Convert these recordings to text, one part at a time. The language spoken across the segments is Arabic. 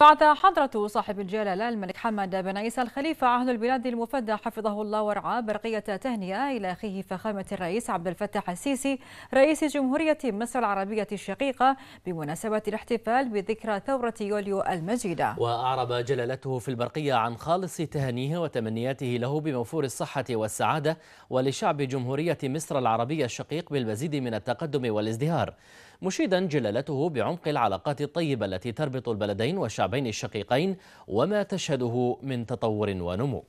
بعد حضرة صاحب الجلالة الملك حمد بن عيسى الخليفة عهد البلاد المفدى حفظه الله ورعاه برقية تهنئة إلى أخيه فخامة الرئيس عبد الفتاح السيسي رئيس جمهورية مصر العربية الشقيقة بمناسبة الاحتفال بذكرى ثورة يوليو المجيدة وأعرب جلالته في البرقية عن خالص تهنيه وتمنياته له بموفور الصحة والسعادة ولشعب جمهورية مصر العربية الشقيق بالمزيد من التقدم والازدهار مشيدا جلالته بعمق العلاقات الطيبة التي تربط البلدين والشعب بين الشقيقين وما تشهده من تطور ونمو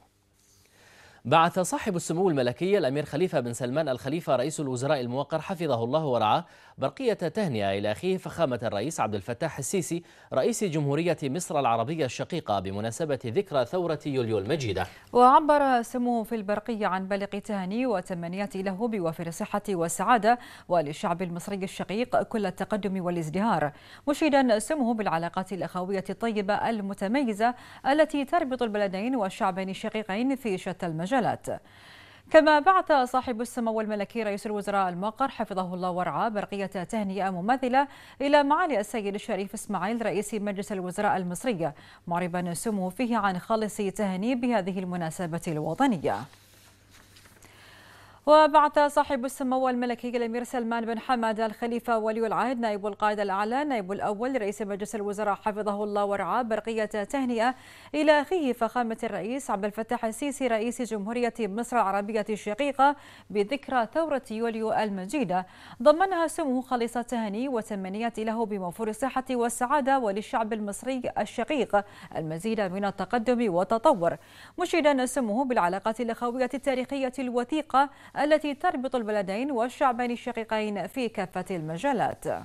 بعث صاحب السمو الملكي الأمير خليفة بن سلمان الخليفة رئيس الوزراء الموقر حفظه الله ورعاه برقية تهنئة إلى أخيه فخامة الرئيس عبد الفتاح السيسي رئيس جمهورية مصر العربية الشقيقة بمناسبة ذكرى ثورة يوليو المجيدة وعبر سموه في البرقية عن بلق تهاني وتمنيات له بوافر الصحة والسعادة وللشعب المصري الشقيق كل التقدم والازدهار مشيدا سموه بالعلاقات الأخوية الطيبة المتميزة التي تربط البلدين والشعبين الشقيقين في شتى المجال المجالات كما بعث صاحب السمو الملكي رئيس الوزراء الموقر حفظه الله ورعاه برقية تهنئة مماثلة إلى معالي السيد الشريف إسماعيل رئيس مجلس الوزراء المصري معربا سمو فيه عن خالص تهنئ بهذه المناسبة الوطنية وبعث صاحب السمو الملكي الامير سلمان بن حمد الخليفه ولي العهد نائب القائد الاعلى نائب الاول لرئيس مجلس الوزراء حفظه الله ورعاه برقيه تهنئه الى اخيه فخامه الرئيس عبد الفتاح السيسي رئيس جمهوريه مصر العربيه الشقيقه بذكرى ثوره يوليو المجيده ضمنها سمو خالص تهني وتمنيات له بموفور الصحه والسعاده وللشعب المصري الشقيق المزيد من التقدم والتطور مشيدا سموه بالعلاقات الاخويه التاريخيه الوثيقه التي تربط البلدين والشعبين الشقيقين في كافة المجالات